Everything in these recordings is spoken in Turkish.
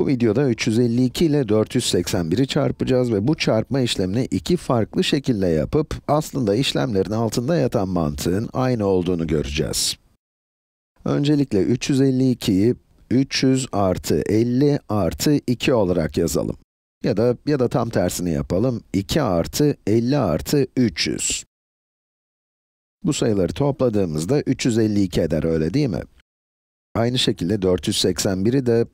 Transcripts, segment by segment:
Bu videoda 352 ile 481'i çarpacağız ve bu çarpma işlemini iki farklı şekilde yapıp aslında işlemlerin altında yatan mantığın aynı olduğunu göreceğiz. Öncelikle 352'yi 300 artı 50 artı 2 olarak yazalım. Ya da ya da tam tersini yapalım. 2 artı 50 artı 300. Bu sayıları topladığımızda 352 eder öyle değil mi? Aynı şekilde 481'i de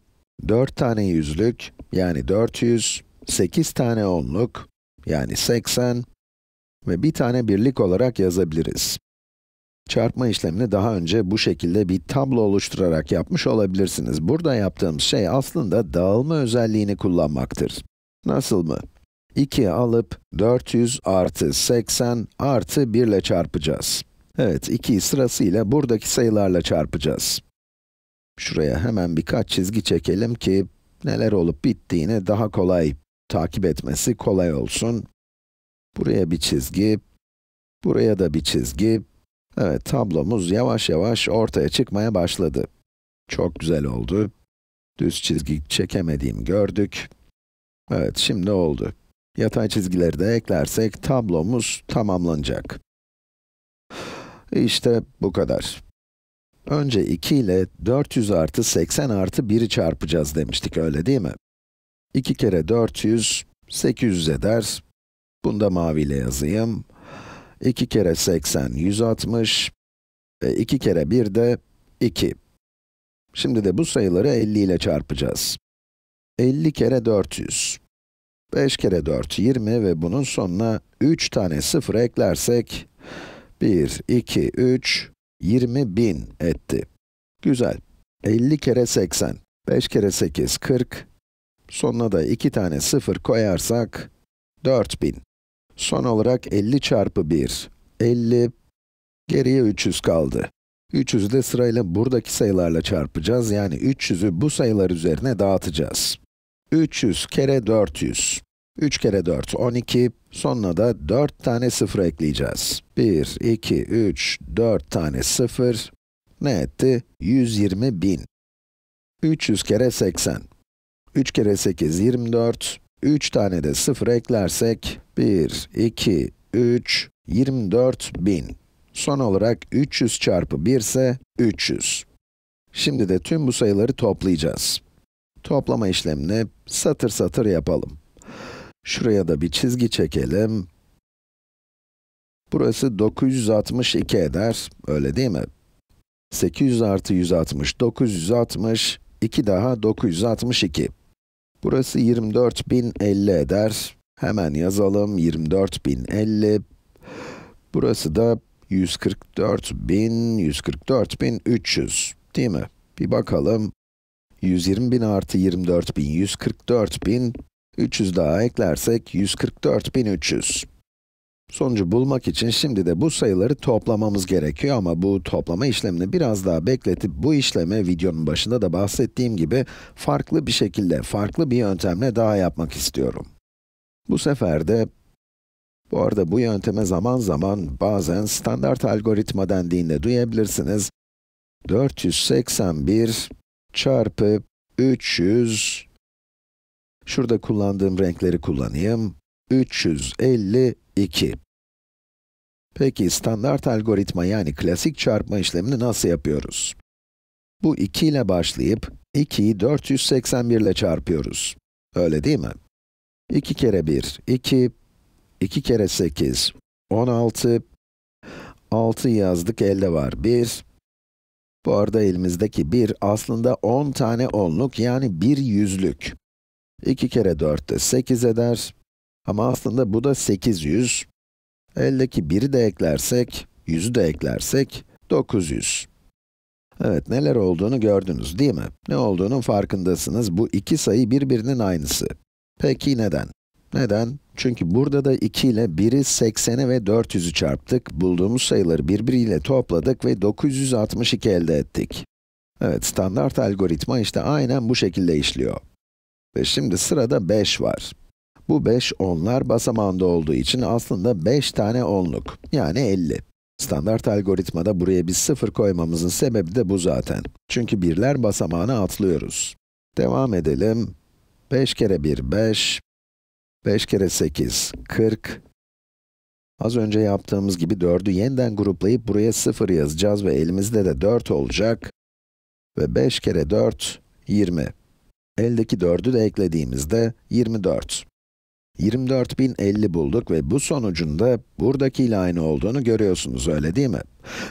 4 tane yüzlük, yani 400, 8 tane onluk, yani 80 ve bir tane birlik olarak yazabiliriz. Çarpma işlemini daha önce bu şekilde bir tablo oluşturarak yapmış olabilirsiniz. Burada yaptığımız şey aslında dağılma özelliğini kullanmaktır. Nasıl mı? 2'yi alıp 400 artı 80 artı 1 ile çarpacağız. Evet, 2'yi sırasıyla buradaki sayılarla çarpacağız. Şuraya hemen birkaç çizgi çekelim ki neler olup bittiğini daha kolay takip etmesi kolay olsun. Buraya bir çizgi, buraya da bir çizgi. Evet, tablomuz yavaş yavaş ortaya çıkmaya başladı. Çok güzel oldu. Düz çizgi çekemediğimi gördük. Evet, şimdi oldu. Yatay çizgileri de eklersek tablomuz tamamlanacak. İşte bu kadar. Önce 2 ile 400 artı 80 artı 1'i çarpacağız demiştik, öyle değil mi? 2 kere 400, 800 eder. Bunu da maviyle yazayım. 2 kere 80, 160. E 2 kere 1 de 2. Şimdi de bu sayıları 50 ile çarpacağız. 50 kere 400. 5 kere 4, 20 ve bunun sonuna 3 tane sıfır eklersek, 1, 2, 3, 20 bin etti. Güzel. 50 kere 80, 5 kere 8, 40. Sonuna da 2 tane 0 koyarsak, 4000. Son olarak 50 çarpı 1, 50. Geriye 300 kaldı. 300'ü de sırayla buradaki sayılarla çarpacağız, yani 300'ü bu sayılar üzerine dağıtacağız. 300 kere 400. 3 kere 4, 12. Sonuna da 4 tane sıfır ekleyeceğiz. 1, 2, 3, 4 tane sıfır. Ne etti? 120 bin. 300 kere 80. 3 kere 8, 24. 3 tane de sıfır eklersek, 1, 2, 3, 24 bin. Son olarak 300 çarpı 1 ise 300. Şimdi de tüm bu sayıları toplayacağız. Toplama işlemini satır satır yapalım. Şuraya da bir çizgi çekelim. Burası 962 eder, öyle değil mi? 800 artı 160, 960, 2 daha 962. Burası 24050 eder. Hemen yazalım, 24050. Burası da 144.000, 144.300 değil mi? Bir bakalım. 120.000 artı 24.000, 144.000. 300 daha eklersek 144.300. Sonucu bulmak için şimdi de bu sayıları toplamamız gerekiyor ama bu toplama işlemini biraz daha bekletip bu işlemi videonun başında da bahsettiğim gibi farklı bir şekilde, farklı bir yöntemle daha yapmak istiyorum. Bu sefer de bu arada bu yönteme zaman zaman bazen standart algoritma dendiğinde duyabilirsiniz. 481 çarpı 300 Şurada kullandığım renkleri kullanayım. 352. Peki standart algoritma yani klasik çarpma işlemini nasıl yapıyoruz? Bu 2 ile başlayıp 2'yi 481 ile çarpıyoruz. Öyle değil mi? 2 kere 1, 2. 2 kere 8, 16. 6 yazdık, elde var 1. Bu arada elimizdeki 1 aslında 10 tane onluk yani 1 yüzlük. 2 kere 4 de 8 eder. Ama aslında bu da 800. Eldeki 1'i de eklersek, 100'ü de eklersek 900. Evet, neler olduğunu gördünüz değil mi? Ne olduğunun farkındasınız. Bu iki sayı birbirinin aynısı. Peki neden? Neden? Çünkü burada da 2 ile 1'i 80'i ve 400'ü çarptık. Bulduğumuz sayıları birbiriyle topladık ve 962 elde ettik. Evet, standart algoritma işte aynen bu şekilde işliyor. Ve şimdi sırada 5 var. Bu 5 onlar basamağında olduğu için aslında 5 tane onluk, yani 50. Standart algoritmada buraya bir 0 koymamızın sebebi de bu zaten. Çünkü birler basamağına atlıyoruz. Devam edelim. 5 kere 1, 5. 5 kere 8, 40. Az önce yaptığımız gibi 4'ü yeniden gruplayıp buraya 0 yazacağız ve elimizde de 4 olacak. Ve 5 kere 4, 20. Eldeki 4'ü de eklediğimizde 24. 24.050 bulduk ve bu sonucun da buradaki ile aynı olduğunu görüyorsunuz, öyle değil mi?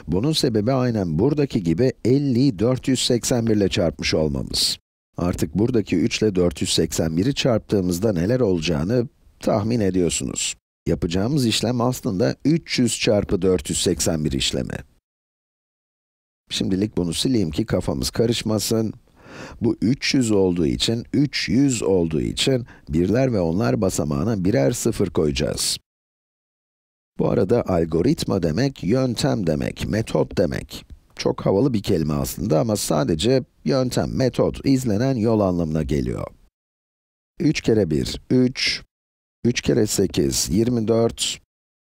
Bunun sebebi aynen buradaki gibi 50'yi 481 ile çarpmış olmamız. Artık buradaki 3 ile 481'i çarptığımızda neler olacağını tahmin ediyorsunuz. Yapacağımız işlem aslında 300 çarpı 481 işlemi. Şimdilik bunu sileyim ki kafamız karışmasın. Bu 300 olduğu için, 300 olduğu için birler ve onlar basamağına birer sıfır koyacağız. Bu arada algoritma demek, yöntem demek, metot demek. Çok havalı bir kelime aslında ama sadece yöntem, metot, izlenen yol anlamına geliyor. 3 kere 1, 3. 3 kere 8, 24.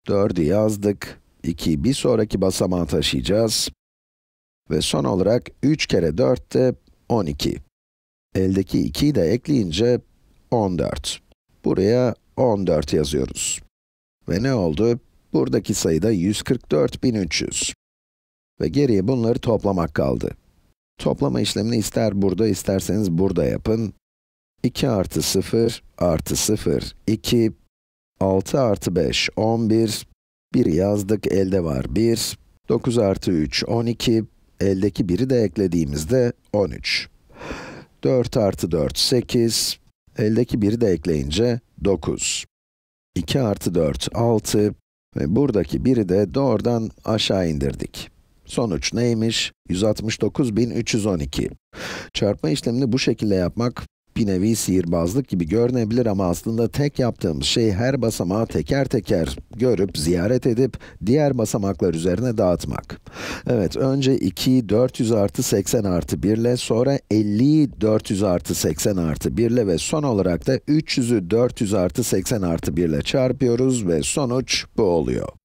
4'ü yazdık. 2'yi bir sonraki basamağa taşıyacağız. Ve son olarak 3 kere 4 de 12. Eldeki 2'yi de ekleyince 14. Buraya 14 yazıyoruz. Ve ne oldu? Buradaki sayıda 144.300. Ve geriye bunları toplamak kaldı. Toplama işlemini ister burada, isterseniz burada yapın. 2 artı 0 artı 0, 2. 6 artı 5, 11. 1 yazdık, elde var 1. 9 artı 3, 12 eldeki 1'i de eklediğimizde 13. 4 artı 4, 8. Eldeki 1'i de ekleyince 9. 2 artı 4, 6. Ve buradaki 1'i de doğrudan aşağı indirdik. Sonuç neymiş? 169.312. Çarpma işlemini bu şekilde yapmak bir nevi sihirbazlık gibi görünebilir ama aslında tek yaptığımız şey her basamağı teker teker görüp, ziyaret edip, diğer basamaklar üzerine dağıtmak. Evet, önce 2'yi 400 artı 80 artı 1 ile, sonra 50'yi 400 artı 80 artı 1 ile ve son olarak da 300'ü 400 artı 80 artı 1 ile çarpıyoruz ve sonuç bu oluyor.